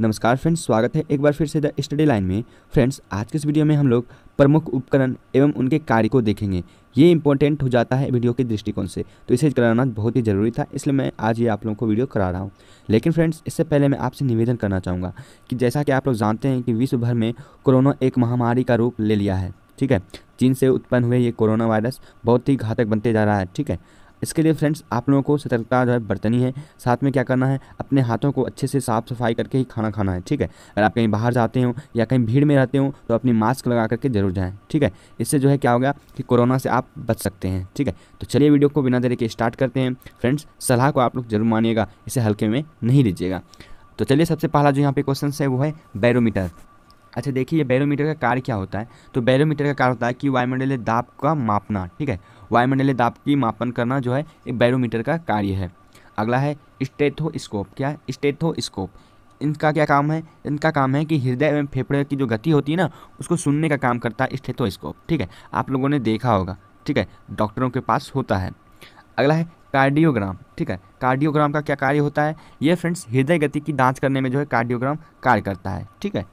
नमस्कार फ्रेंड्स स्वागत है एक बार फिर से द स्टडी लाइन में फ्रेंड्स आज के इस वीडियो में हम लोग प्रमुख उपकरण एवं उनके कार्य को देखेंगे ये इंपॉर्टेंट हो जाता है वीडियो के दृष्टिकोण से तो इसे कराना बहुत ही ज़रूरी था इसलिए मैं आज ये आप लोगों को वीडियो करा रहा हूँ लेकिन फ्रेंड्स इससे पहले मैं आपसे निवेदन करना चाहूँगा कि जैसा कि आप लोग जानते हैं कि विश्व भर में कोरोना एक महामारी का रूप ले लिया है ठीक है चीन से उत्पन्न हुए ये कोरोना वायरस बहुत ही घातक बनते जा रहा है ठीक है इसके लिए फ्रेंड्स आप लोगों को सतर्कता जो है बरतनी है साथ में क्या करना है अपने हाथों को अच्छे से साफ़ सफाई करके ही खाना खाना है ठीक है अगर आप कहीं बाहर जाते हो या कहीं भीड़ में रहते हो तो अपनी मास्क लगा करके जरूर जाएँ ठीक है इससे जो है क्या होगा कि कोरोना से आप बच सकते हैं ठीक है तो चलिए वीडियो को बिना देरी के स्टार्ट करते हैं फ्रेंड्स सलाह को आप लोग जरूर मानिएगा इसे हल्के में नहीं लीजिएगा तो चलिए सबसे पहला जो यहाँ पे क्वेश्चन है वो है बैरोमीटर अच्छा देखिए ये बैरोमीटर का कार्य क्या होता है तो बैरोमीटर का कार्य होता है कि वायुमंडलीय दाब का मापना ठीक है वायुमंडलीय दाब की मापन करना जो है एक बैरोमीटर का कार्य है अगला है स्टेथोस्कोप क्या है स्टेथोस्कोप इनका क्या काम है इनका काम है कि हृदय एवं फेफड़े की जो गति होती है ना उसको सुनने का काम करता है स्टेथोस्कोप ठीक है आप लोगों ने देखा होगा ठीक है डॉक्टरों के पास होता है अगला है कार्डियोग्राम ठीक है कार्डियोग्राम का क्या कार्य होता है ये फ्रेंड्स हृदय गति की जाँच करने में जो है कार्डियोग्राम कार्य करता है ठीक है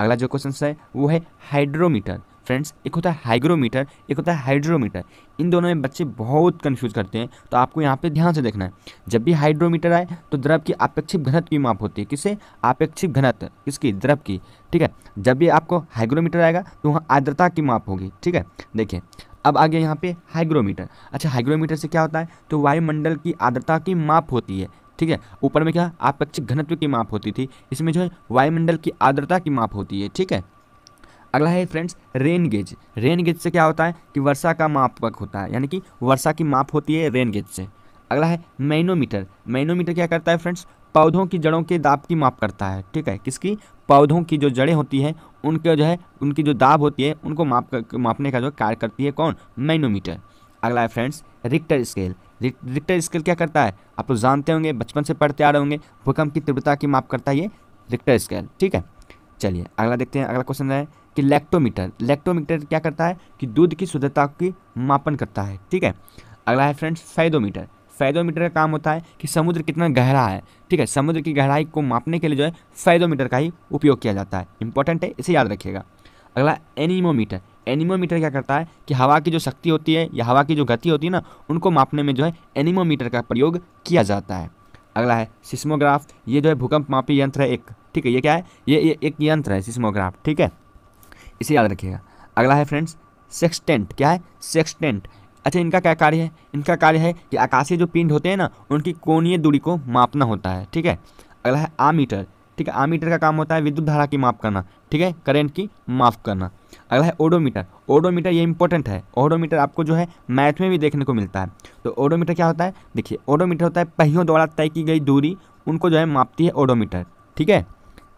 अगला जो क्वेश्चन है वो है हाइड्रोमीटर फ्रेंड्स एक होता है हाइग्रोमीटर एक होता है हाइड्रोमीटर इन दोनों में बच्चे बहुत कन्फ्यूज करते हैं तो आपको यहाँ पे ध्यान से देखना है जब भी हाइड्रोमीटर आए तो द्रव की अपेक्षित घनत्व की माप होती है किससे अपेक्षित घनत्व किसकी द्रव की ठीक है जब भी आपको हाइग्रोमीटर आएगा तो वहाँ आर्द्रता की माप होगी ठीक है देखिए अब आगे यहाँ पे हाइग्रोमीटर अच्छा हाइग्रोमीटर से क्या होता है तो वायुमंडल की आर्द्रता की माप होती है ठीक है ऊपर में क्या आपेक्षिक घनत्व की माप होती थी इसमें जो है वायुमंडल की आर्द्रता की माप होती है ठीक है अगला है friends rain gauge rain gauge से क्या होता है कि वर्षा का मापक होता है यानी कि वर्षा की माप होती है रेन गेज से अगला है मैनोमीटर मैनोमीटर क्या करता है फ्रेंड्स पौधों की जड़ों के दाब की माप करता है ठीक है किसकी पौधों की जो जड़ें होती हैं उनके जो है उनकी जो दाब होती है उनको माप कर, मापने का जो कार्य करती है कौन मैनोमीटर अगला है friends Richter scale Richter scale क्या करता है आप लोग जानते होंगे बचपन से पढ़ते आ रहे होंगे भूकंप की तीव्रता की माप करता है ये रिक्टर स्केल ठीक है चलिए अगला देखते हैं अगला क्वेश्चन है कि लैक्टोमीटर लैक्टोमीटर क्या करता है कि दूध की शुद्धता की मापन करता है ठीक है अगला है फ्रेंड्स फैदोमीटर फैदोमीटर का काम होता है कि समुद्र कितना गहरा है ठीक है समुद्र की गहराई को मापने के लिए जो है फैदोमीटर का ही उपयोग किया जाता है इंपॉर्टेंट है इसे याद रखिएगा अगला एनीमोमीटर एनिमोमीटर क्या करता है कि हवा की जो शक्ति होती है या हवा की जो गति होती है ना उनको मापने में जो है एनिमोमीटर का प्रयोग किया जाता है अगला है सिस्मोग्राफ ये जो है भूकंप मापी यंत्र है एक ठीक है ये क्या है ये, ये एक यंत्र है सिस्मोग्राफ ठीक है इसे याद रखिएगा अगला है फ्रेंड्स सेक्सटेंट क्या है सेक्सटेंट अच्छा इनका क्या कार्य है इनका कार्य है कि आकाशीय जो पिंड होते हैं ना उनकी कोणीय दूरी को मापना होता है ठीक है अगला है आमीटर ठीक है आमीटर का काम होता है विद्युत धारा की माप करना ठीक है करेंट की माप करना अगला है ओडोमीटर ओडोमीटर ये इंपॉर्टेंट है ओडोमीटर आपको जो है मैथ में भी देखने को मिलता है तो ओडोमीटर क्या होता है देखिए ओडोमीटर होता है पहियों द्वारा तय की गई दूरी उनको जो है मापती है ओडोमीटर ठीक है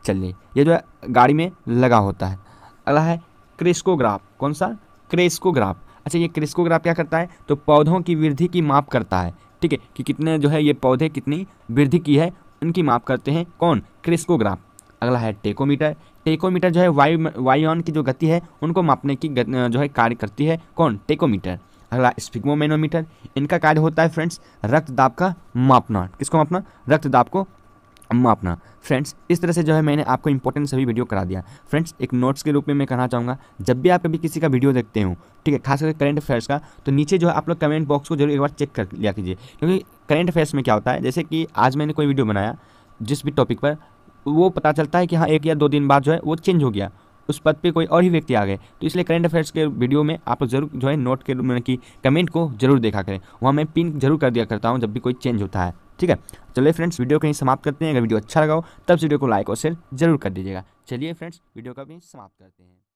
चलिए ये जो है गाड़ी में लगा होता है अगला है क्रेस्कोग्राफ कौन सा क्रेस्कोग्राफ अच्छा ये क्रेस्कोग्राफ क्या करता है तो पौधों की वृद्धि की माप करता है ठीक है कि कितने जो है ये पौधे कितनी वृद्धि की है उनकी माप करते हैं कौन क्रेस्कोग्राफ अगला है टेकोमीटर टेकोमीटर जो है वायु वायुयान की जो गति है उनको मापने की जो है कार्य करती है कौन टेकोमीटर अगला स्पिग्मोमेनोमीटर इनका कार्य होता है फ्रेंड्स रक्तदाब का मापना किसको मापना रक्तदाब को मापना फ्रेंड्स इस तरह से जो है मैंने आपको इंपॉर्टेंट सभी वीडियो करा दिया फ्रेंड्स एक नोट्स के रूप में मैं कहना चाहूँगा जब भी आप कभी किसी का वीडियो देखते हो ठीक है खास करके करंट अफेयर्स का तो नीचे जो है आप लोग कमेंट बॉक्स को जरूर एक बार चेक कर लिया कीजिए क्योंकि करंट अफेयर्स में क्या होता है जैसे कि आज मैंने कोई वीडियो बनाया जिस भी टॉपिक पर वो पता चलता है कि हाँ एक या दो दिन बाद जो है वो चेंज हो गया उस पद पे कोई और ही व्यक्ति आ गए तो इसलिए करंट अफेयर्स के वीडियो में आप जरूर जो है नोट के मैंने कि कमेंट को जरूर देखा करें वहाँ मैं पिन जरूर कर दिया करता हूँ जब भी कोई चेंज होता है ठीक है चलिए फ्रेंड्स वीडियो कहीं समाप्त करते हैं अगर वीडियो अच्छा लगा हो तब वीडियो को लाइक और शेयर जरूर कर दीजिएगा चलिए फ्रेंड्स वीडियो का भी समाप्त करते हैं